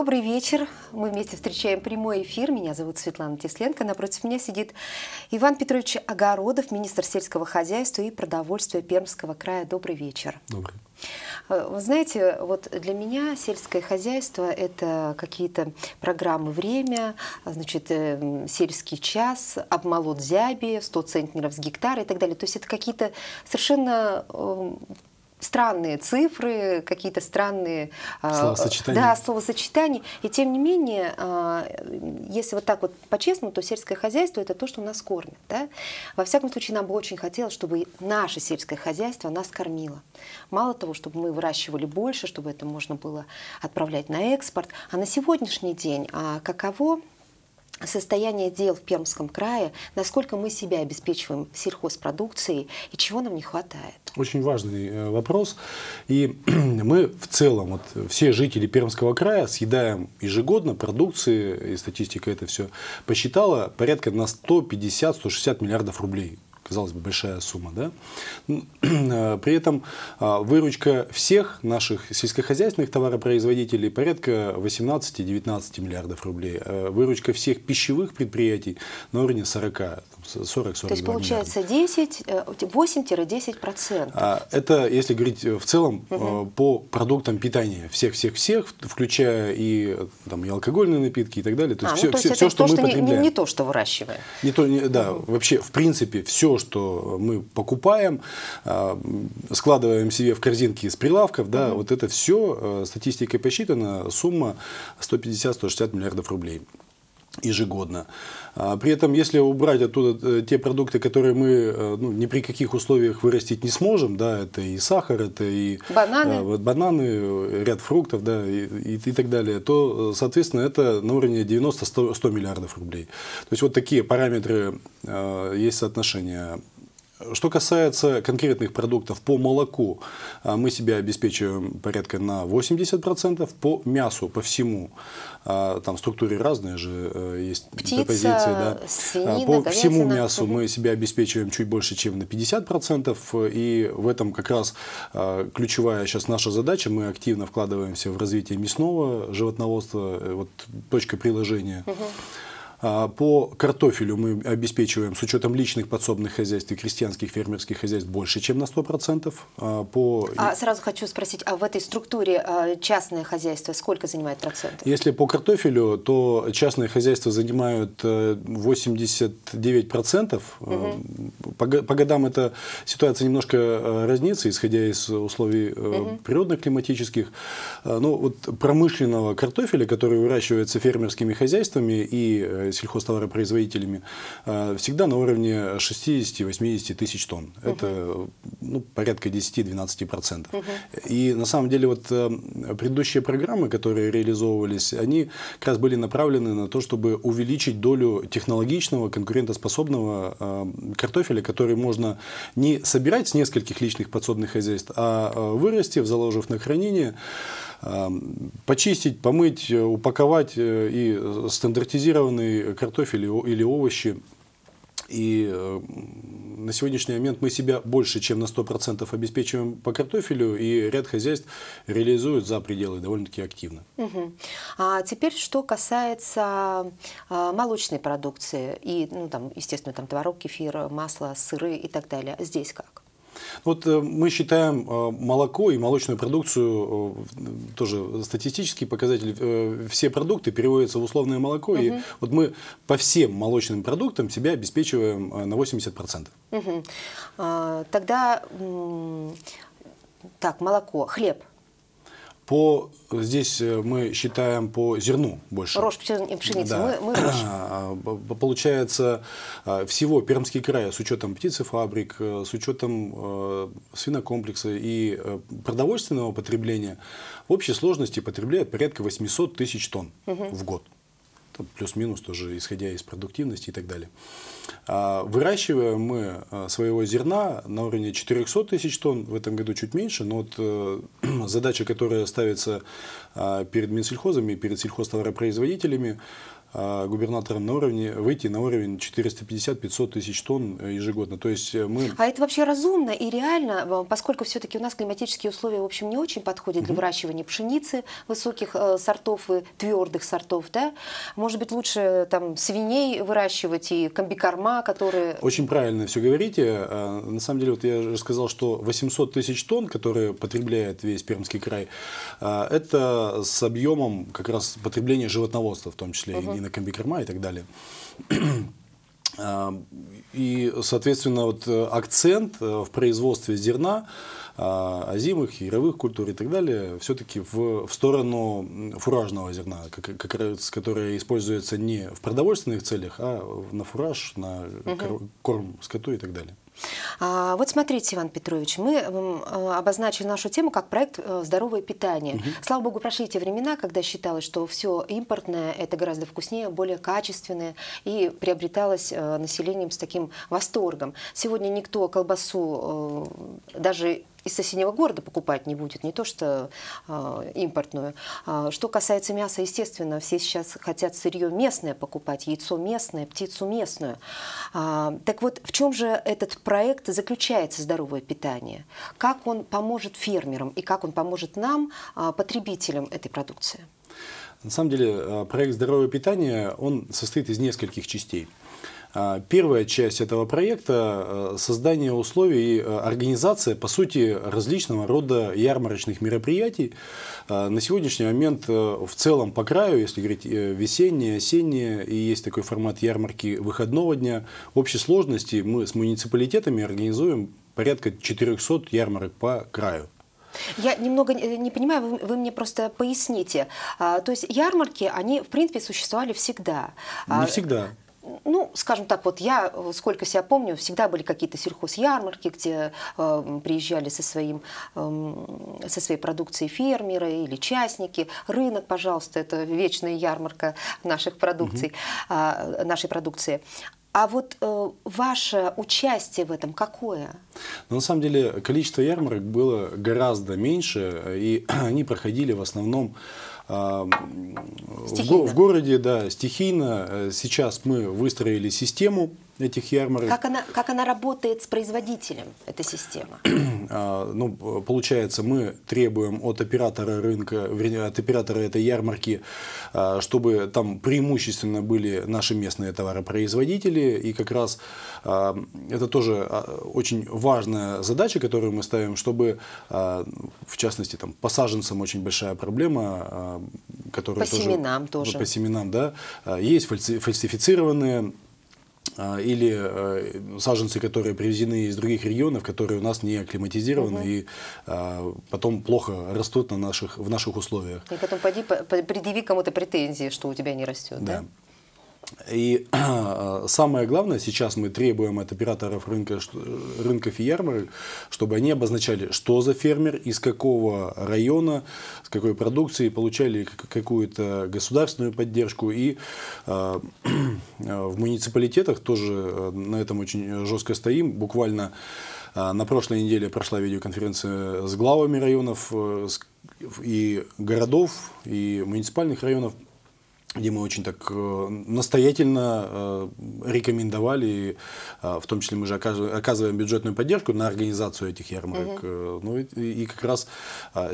Добрый вечер. Мы вместе встречаем прямой эфир. Меня зовут Светлана Тесленко. Напротив меня сидит Иван Петрович Огородов, министр сельского хозяйства и продовольствия Пермского края. Добрый вечер. Добрый. Э, вы знаете, вот для меня сельское хозяйство – это какие-то программы «Время», значит, э, «Сельский час», «Обмолот зяби», «100 центнеров с гектара» и так далее. То есть это какие-то совершенно э, странные цифры, какие-то странные а, словосочетания. Да, словосочетания. И тем не менее, а, если вот так вот по-честному, то сельское хозяйство это то, что нас кормит. Да? Во всяком случае, нам бы очень хотелось, чтобы наше сельское хозяйство нас кормило. Мало того, чтобы мы выращивали больше, чтобы это можно было отправлять на экспорт. А на сегодняшний день а каково состояние дел в Пермском крае, насколько мы себя обеспечиваем сельхозпродукцией и чего нам не хватает? Очень важный э, вопрос. И мы в целом, вот, все жители Пермского края съедаем ежегодно продукции, и статистика это все посчитала, порядка на 150-160 миллиардов рублей казалось бы, большая сумма, да? Э, при этом а, выручка всех наших сельскохозяйственных товаропроизводителей порядка 18-19 миллиардов рублей. А, выручка всех пищевых предприятий на уровне 40, 40 То есть получается 10, 8-10%. Э, а, это, если говорить э, в целом, угу. по продуктам питания всех-всех-всех, включая и, там, и алкогольные напитки и так далее. То есть а, все, ну, то есть все, это все, то, мы что мы не, не, не то, что выращиваем. Не то, не, да, угу. вообще, в принципе, все, что мы покупаем, а, складываем себе в корзинки из прилавков, да, mm-hmm. вот это все э, статистикой посчитано, сумма 150-160 миллиардов рублей ежегодно. А, при этом, если убрать оттуда э, те продукты, которые мы э, ну, ни при каких условиях вырастить не сможем, да, это и сахар, это и бананы, э, бананы ряд фруктов, да, и, и, и так далее, то, соответственно, это на уровне 90-100 миллиардов рублей. То есть вот такие параметры есть соотношения что касается конкретных продуктов, по молоку а, мы себя обеспечиваем порядка на 80%, по мясу, по всему, а, там структуры разные же э, есть Птица, депозиции, да. свинина, а, по говядина. всему мясу мы себя обеспечиваем чуть больше, чем на 50%, и в этом как раз ключевая сейчас наша задача, мы активно вкладываемся в развитие мясного животноводства, э, вот точка приложения. Угу. А, по картофелю мы обеспечиваем с учетом личных подсобных хозяйств и крестьянских фермерских хозяйств больше, чем на 100%. А, по... А сразу хочу спросить, а в этой структуре а, частное хозяйство сколько занимает процентов? Если по картофелю, то частные хозяйства занимают 89%. Э, угу. По, по годам эта ситуация немножко э, разнится, исходя из условий угу. природно-климатических. Но ну, вот промышленного картофеля, который выращивается фермерскими хозяйствами и сельхозтоваропроизводителями, э, всегда на уровне 60-80 тысяч тонн. Угу. Это ну, порядка 10-12%. Угу. И на самом деле вот э, предыдущие программы, которые реализовывались, они как раз были направлены на то, чтобы увеличить долю технологичного, конкурентоспособного э, картофеля, который можно не собирать с нескольких личных подсобных хозяйств, а вырасти, заложив на хранение, почистить, помыть, э, упаковать э, и стандартизированный картофель или овощи. И на сегодняшний момент мы себя больше, чем на 100% обеспечиваем по картофелю, и ряд хозяйств реализуют за пределы довольно-таки активно. Угу. А теперь, что касается а, молочной продукции, и, ну, там, естественно, там творог, кефир, масло, сыры и так далее. Здесь как? Вот э, мы считаем э, молоко и молочную продукцию, э, тоже статистический показатель, все продукты переводятся в условное молоко, угу. и вот мы по всем молочным продуктам себя обеспечиваем на 80%. Угу. А, тогда, так, молоко, хлеб. По, здесь э, мы считаем по зерну больше. Рожь э, пшеницы. Да. Мы, мы Получается, э, всего Пермский край с учетом птицефабрик, с учетом свинокомплекса и продовольственного потребления в общей сложности потребляет порядка 800 тысяч тонн угу. в год плюс-минус тоже, исходя из продуктивности и так далее. А, выращиваем мы своего зерна на уровне 400 тысяч тонн, в этом году чуть меньше, но вот задача, которая ставится а, перед Минсельхозами, перед сельхозтоваропроизводителями, а, губернатором на уровне, выйти на уровень 450-500 тысяч тонн э, ежегодно. То есть э, мы... А это вообще разумно и реально, э, поскольку все-таки у нас климатические условия, в общем, не очень подходят для выращивания пшеницы высоких сортов и твердых сортов, да? Может быть, лучше там свиней выращивать и комбикорма, которые... Очень правильно все говорите. А, на самом деле, вот я же сказал, что 800 тысяч тонн, которые потребляет весь Пермский край, а, это с объемом как раз потребления животноводства в том числе, угу на комбикорма и так далее. А, и, соответственно, вот э, акцент э, в производстве зерна а, озимых, яровых культур и так далее, все-таки в, в сторону фуражного зерна, как, как раз, которое используется не в продовольственных целях, а на фураж, на угу. корм скоту и так далее. А, вот смотрите, Иван Петрович, мы эм, э, обозначили нашу тему как проект э, «Здоровое питание». Угу. Слава богу, прошли те времена, когда считалось, что все импортное – это гораздо вкуснее, более качественное и приобреталось э, населением с таким восторгом. Сегодня никто колбасу даже из соседнего города покупать не будет, не то что э, импортную. А, что касается мяса, естественно, все сейчас хотят сырье местное покупать, яйцо местное, птицу местную. А, так вот, в чем же этот проект заключается «Здоровое питание»? Как он поможет фермерам и как он поможет нам, а, потребителям этой продукции? На самом деле, а, проект «Здоровое питание» он состоит из нескольких частей. А, первая часть этого проекта э, – создание условий и э, организация, по сути, различного рода ярмарочных мероприятий. А, на сегодняшний момент э, в целом по краю, если говорить весеннее, осеннее, и есть такой формат ярмарки выходного дня, В общей сложности мы с муниципалитетами организуем порядка 400 ярмарок по краю. Я немного не понимаю, вы, вы мне просто поясните. А, то есть ярмарки, они, в принципе, существовали всегда. Не а, всегда ну, скажем так, вот я, э, сколько себя помню, всегда были какие-то сельхозярмарки, где э, приезжали со, своим, э, со своей продукцией фермеры или частники. Рынок, пожалуйста, это вечная ярмарка наших продукций, угу. э, нашей продукции. А вот э, ваше участие в этом какое? Ну, на самом деле количество ярмарок было гораздо меньше, и они проходили в основном Эм, стихийно. в городе, да, стихийно. Э, сейчас мы выстроили систему, этих ярмарок. Как она, как она работает с производителем, эта система? А, ну, получается, мы требуем от оператора рынка, вернее, от оператора этой ярмарки, а, чтобы там преимущественно были наши местные товаропроизводители. И как раз а, это тоже очень важная задача, которую мы ставим, чтобы, в частности, там, посаженцам очень большая проблема, которая по тоже... По семенам тоже. По семенам, да. Есть фальсифицированные а, или э, саженцы, которые привезены из других регионов, которые у нас не акклиматизированы угу. и а, потом плохо растут на наших, в наших условиях. И потом пойди предъяви кому-то претензии, что у тебя не растет. Да. да? И э, самое главное, сейчас мы требуем от операторов рынка, рынков и ярмарок, чтобы они обозначали, что за фермер, из какого района, с какой продукции, получали какую-то государственную поддержку. И э, в муниципалитетах тоже э, на этом очень жестко стоим. Буквально на прошлой неделе прошла видеоконференция с главами районов и городов, и муниципальных районов – где мы очень так э, настоятельно э, рекомендовали, э, в том числе мы же оказываем бюджетную поддержку на организацию этих ярмарок. Угу. Ну и, и как раз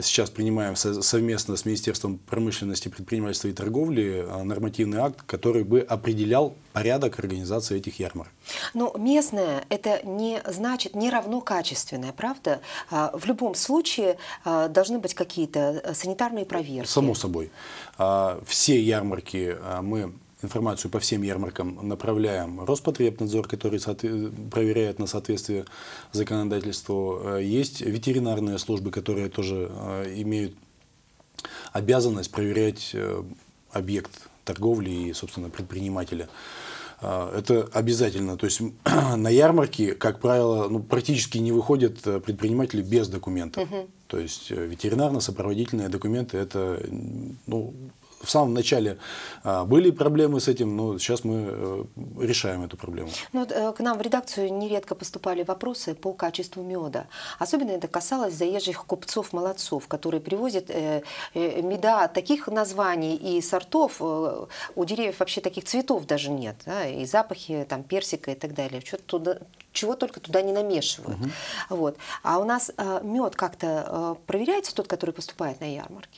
сейчас принимаем совместно с Министерством промышленности, предпринимательства и торговли нормативный акт, который бы определял порядок организации этих ярмарок. Но ну, местное это не значит не равно качественное, правда? А, в любом случае должны быть какие-то санитарные проверки. Само собой. А, все ярмарки ярмарки а, мы информацию по всем ярмаркам направляем Роспотребнадзор, который проверяет на соответствие законодательству. Э, есть ветеринарные службы, которые тоже э, имеют обязанность проверять э, объект торговли и, собственно, предпринимателя. Это обязательно. То есть на ярмарке, как правило, ну, практически не выходят предприниматели без документов. Угу. То есть ветеринарно-сопроводительные документы – это ну, в самом начале а, были проблемы с этим, но сейчас мы э, решаем эту проблему. Ну, э, к нам в редакцию нередко поступали вопросы по качеству меда. Особенно это касалось заезжих купцов-молодцов, которые привозят э, меда таких названий и сортов. У деревьев вообще таких цветов даже нет. Да, и запахи там, персика и так далее. Что-то туда, чего только туда не намешивают. Угу. Вот. А у нас мед как-то проверяется, тот, который поступает на ярмарке?